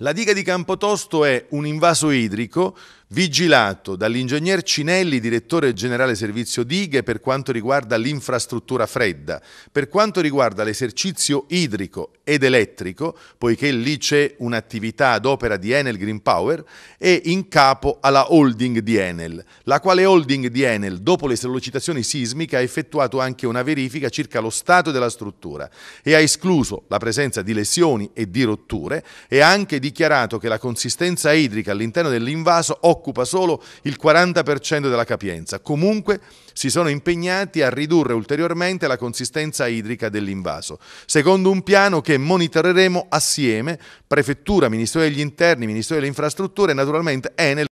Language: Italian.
La diga di Campotosto è un invaso idrico vigilato dall'ingegner Cinelli, direttore generale servizio dighe, per quanto riguarda l'infrastruttura fredda, per quanto riguarda l'esercizio idrico ed elettrico, poiché lì c'è un'attività ad opera di Enel Green Power, e in capo alla holding di Enel, la quale holding di Enel, dopo le sollecitazioni sismiche, ha effettuato anche una verifica circa lo stato della struttura e ha escluso la presenza di lesioni e di rotture e ha anche dichiarato che la consistenza idrica all'interno dell'invaso occupa solo il 40% della capienza. Comunque si sono impegnati a ridurre ulteriormente la consistenza idrica dell'invaso, secondo un piano che monitoreremo assieme Prefettura, Ministero degli Interni, Ministero delle Infrastrutture e naturalmente Enel